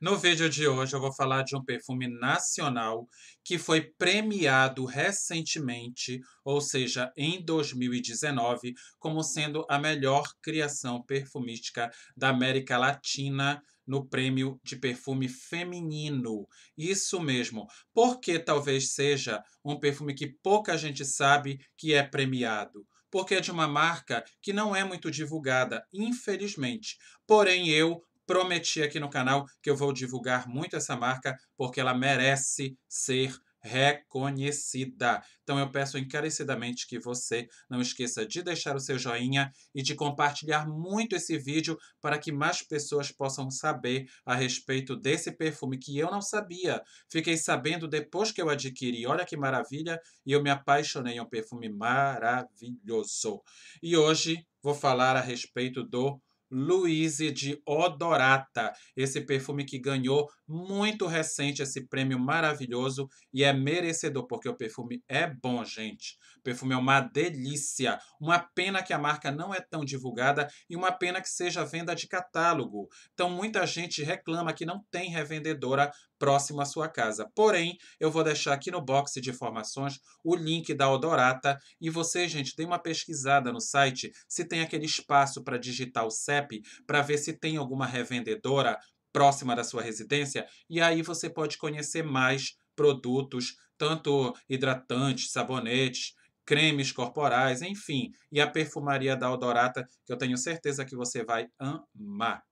No vídeo de hoje eu vou falar de um perfume nacional que foi premiado recentemente, ou seja, em 2019, como sendo a melhor criação perfumística da América Latina no prêmio de perfume feminino. Isso mesmo, porque talvez seja um perfume que pouca gente sabe que é premiado porque é de uma marca que não é muito divulgada, infelizmente. Porém, eu prometi aqui no canal que eu vou divulgar muito essa marca porque ela merece ser reconhecida. Então eu peço encarecidamente que você não esqueça de deixar o seu joinha e de compartilhar muito esse vídeo para que mais pessoas possam saber a respeito desse perfume que eu não sabia. Fiquei sabendo depois que eu adquiri. Olha que maravilha, e eu me apaixonei, é um perfume maravilhoso. E hoje vou falar a respeito do Luizy de Odorata, esse perfume que ganhou muito recente esse prêmio maravilhoso e é merecedor, porque o perfume é bom, gente. O perfume é uma delícia. Uma pena que a marca não é tão divulgada e uma pena que seja venda de catálogo. Então muita gente reclama que não tem revendedora próximo à sua casa. Porém, eu vou deixar aqui no box de informações o link da Odorata e você, gente, dê uma pesquisada no site se tem aquele espaço para digitar o CEP para ver se tem alguma revendedora próxima da sua residência e aí você pode conhecer mais produtos, tanto hidratantes, sabonetes, cremes corporais, enfim, e a perfumaria da Odorata, que eu tenho certeza que você vai amar.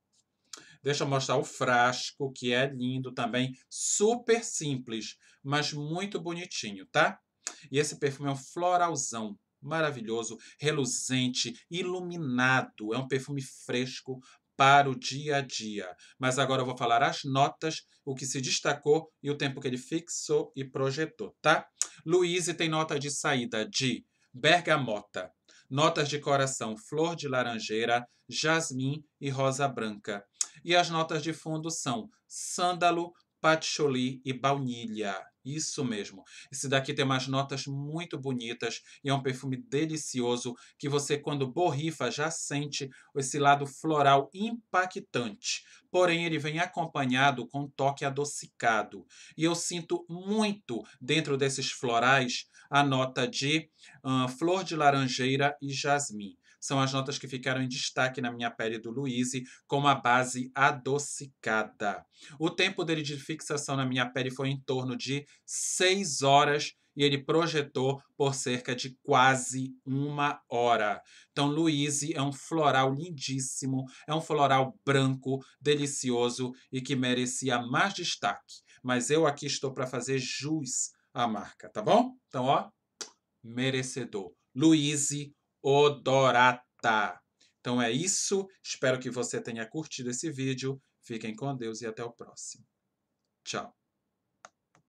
Deixa eu mostrar o frasco, que é lindo também, super simples, mas muito bonitinho, tá? E esse perfume é um floralzão, maravilhoso, reluzente, iluminado. É um perfume fresco para o dia a dia. Mas agora eu vou falar as notas, o que se destacou e o tempo que ele fixou e projetou, tá? e tem nota de saída de bergamota, notas de coração, flor de laranjeira, jasmim e rosa branca. E as notas de fundo são sândalo, patchouli e baunilha. Isso mesmo. Esse daqui tem umas notas muito bonitas e é um perfume delicioso que você, quando borrifa, já sente esse lado floral impactante. Porém, ele vem acompanhado com um toque adocicado. E eu sinto muito, dentro desses florais, a nota de flor de laranjeira e jasmim são as notas que ficaram em destaque na minha pele do Luise, com a base adocicada. O tempo dele de fixação na minha pele foi em torno de 6 horas e ele projetou por cerca de quase uma hora. Então, Luise é um floral lindíssimo, é um floral branco, delicioso e que merecia mais destaque. Mas eu aqui estou para fazer jus à marca, tá bom? Então, ó, merecedor. Luise odorata. Então é isso. Espero que você tenha curtido esse vídeo. Fiquem com Deus e até o próximo. Tchau.